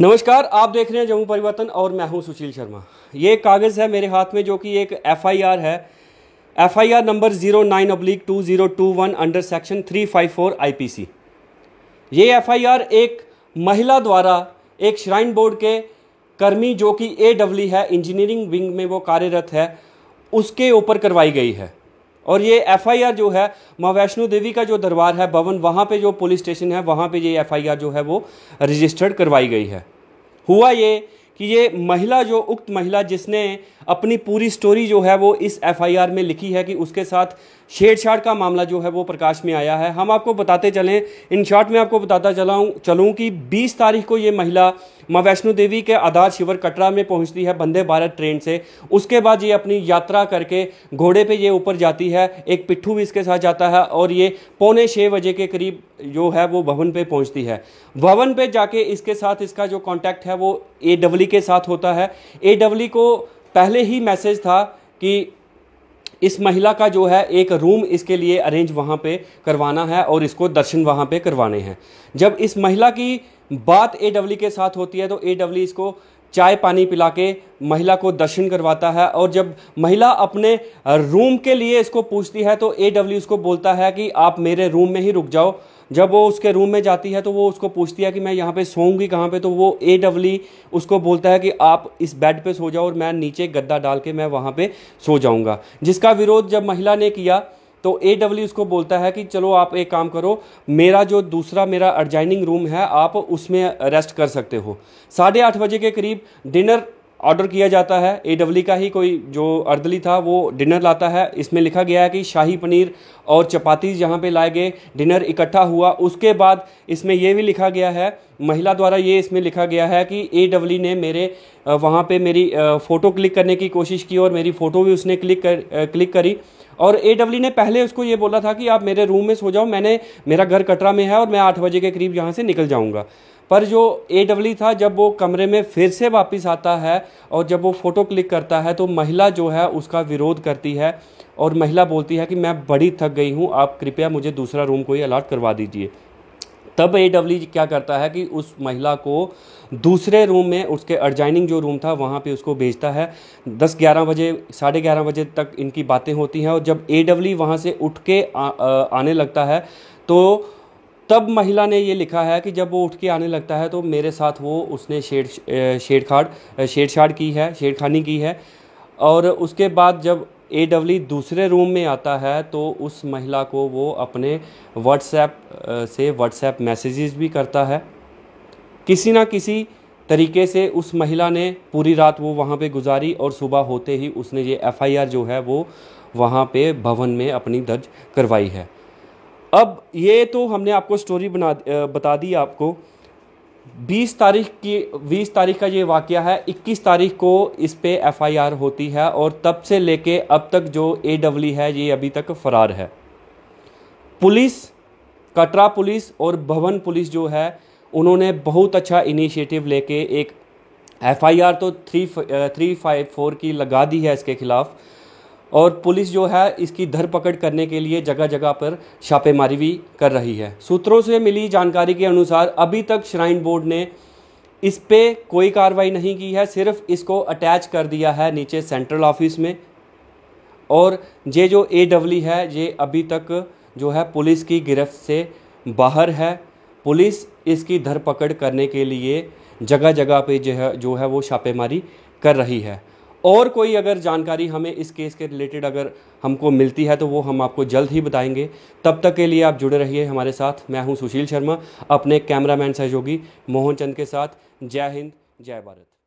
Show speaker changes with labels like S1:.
S1: नमस्कार आप देख रहे हैं जम्मू परिवर्तन और मैं हूं सुशील शर्मा ये कागज़ है मेरे हाथ में जो कि एक एफआईआर है FIR number zero nine oblique two zero two one under section three five four I ये एफ एक महिला द्वारा एक श्राइन बोर्ड के कर्मी जो कि ए है इंजीनियरिंग विंग में वो कार्यरत है उसके ऊपर करवाई गई है और ये एफआईआर जो है माँ वैष्णो देवी का जो दरबार है भवन वहाँ पे जो पुलिस स्टेशन है वहाँ पे ये एफआईआर जो है वो रजिस्टर्ड करवाई गई है हुआ ये कि ये महिला जो उक्त महिला जिसने अपनी पूरी स्टोरी जो है वो इस एफआईआर में लिखी है कि उसके साथ छेड़छाड़ का मामला जो है वो प्रकाश में आया है हम आपको बताते चलें इन शॉर्ट में आपको बताता चलाऊँ चलूँ कि 20 तारीख को ये महिला माँ वैष्णो देवी के आधार शिविर कटरा में पहुंचती है वंदे भारत ट्रेन से उसके बाद ये अपनी यात्रा करके घोड़े पर ये ऊपर जाती है एक पिट्ठू भी इसके साथ जाता है और ये पौने छः बजे के करीब जो है वो भवन पे पहुँचती है भवन पे जाके इसके साथ इसका जो कॉन्टैक्ट है वो ए डब्ल्यू के साथ होता है ए डब्ल्यू को पहले ही मैसेज था कि इस महिला का जो है एक रूम इसके लिए अरेंज वहाँ पे करवाना है और इसको दर्शन वहाँ पे करवाने हैं जब इस महिला की बात ए डब्ल्यू के साथ होती है तो ए डब्ल्यू इसको चाय पानी पिला के महिला को दर्शन करवाता है और जब महिला अपने रूम के लिए इसको पूछती है तो ए डब्ल्यू इसको बोलता है कि आप मेरे रूम में ही रुक जाओ जब वो उसके रूम में जाती है तो वो उसको पूछती है कि मैं यहाँ पे सोऊंगी कहाँ पे तो वो ए डब्ल्यू उसको बोलता है कि आप इस बेड पे सो जाओ और मैं नीचे गद्दा डाल के मैं वहाँ पे सो जाऊँगा जिसका विरोध जब महिला ने किया तो ए डब्ल्यू इसको बोलता है कि चलो आप एक काम करो मेरा जो दूसरा मेरा एडजाइनिंग रूम है आप उसमें रेस्ट कर सकते हो साढ़े आठ बजे के करीब डिनर ऑर्डर किया जाता है ए डब्ल्यू का ही कोई जो अर्दली था वो डिनर लाता है इसमें लिखा गया है कि शाही पनीर और चपाती जहाँ पे लाए गए डिनर इकट्ठा हुआ उसके बाद इसमें यह भी लिखा गया है महिला द्वारा ये इसमें लिखा गया है कि ए डब्ल्यू ने मेरे वहाँ पे मेरी फ़ोटो क्लिक करने की कोशिश की और मेरी फ़ोटो भी उसने क्लिक कर क्लिक करी और ए डब्ल्यू ने पहले उसको ये बोला था कि आप मेरे रूम में सो जाओ मैंने मेरा घर कटरा में है और मैं आठ बजे के करीब यहाँ से निकल जाऊँगा पर जो ए डब्ल्यू था जब वो कमरे में फिर से वापस आता है और जब वो फ़ोटो क्लिक करता है तो महिला जो है उसका विरोध करती है और महिला बोलती है कि मैं बड़ी थक गई हूँ आप कृपया मुझे दूसरा रूम कोई अलाट करवा दीजिए तब ए डब्ल्यू क्या करता है कि उस महिला को दूसरे रूम में उसके अर्जाइनिंग जो रूम था वहाँ पे उसको भेजता है दस ग्यारह बजे साढ़े ग्यारह बजे तक इनकी बातें होती हैं और जब ए डब्ल्यू वहाँ से उठ के आ, आ, आने लगता है तो तब महिला ने ये लिखा है कि जब वो उठ के आने लगता है तो मेरे साथ वो उसने शेड छेड़छाड़ छेड़छाड़ की है छेड़खानी की है और उसके बाद जब ए डब्ल्यू दूसरे रूम में आता है तो उस महिला को वो अपने व्हाट्सएप से व्हाट्सएप मैसेजेस भी करता है किसी ना किसी तरीके से उस महिला ने पूरी रात वो वहाँ पे गुजारी और सुबह होते ही उसने ये एफआईआर जो है वो वहाँ पे भवन में अपनी दर्ज करवाई है अब ये तो हमने आपको स्टोरी बना बता दी आपको 20 तारीख की 20 तारीख का ये वाक़ है 21 तारीख को इस पर एफ़ होती है और तब से लेके अब तक जो ए डब्ल्यू है ये अभी तक फ़रार है पुलिस कटरा पुलिस और भवन पुलिस जो है उन्होंने बहुत अच्छा इनिशिएटिव लेके एक एफआईआर तो थ्री थ्री फाइव फोर की लगा दी है इसके खिलाफ़ और पुलिस जो है इसकी धरपकड़ करने के लिए जगह जगह पर छापेमारी भी कर रही है सूत्रों से मिली जानकारी के अनुसार अभी तक श्राइन बोर्ड ने इस पे कोई कार्रवाई नहीं की है सिर्फ इसको अटैच कर दिया है नीचे सेंट्रल ऑफिस में और ये जो ए डब्ल्यू है ये अभी तक जो है पुलिस की गिरफ्त से बाहर है पुलिस इसकी धरपकड़ करने के लिए जगह जगह पे जो है जो है वो छापेमारी कर रही है और कोई अगर जानकारी हमें इस केस के रिलेटेड अगर हमको मिलती है तो वो हम आपको जल्द ही बताएंगे तब तक के लिए आप जुड़े रहिए हमारे साथ मैं हूं सुशील शर्मा अपने कैमरामैन सहयोगी मोहन चंद के साथ जय हिंद जय भारत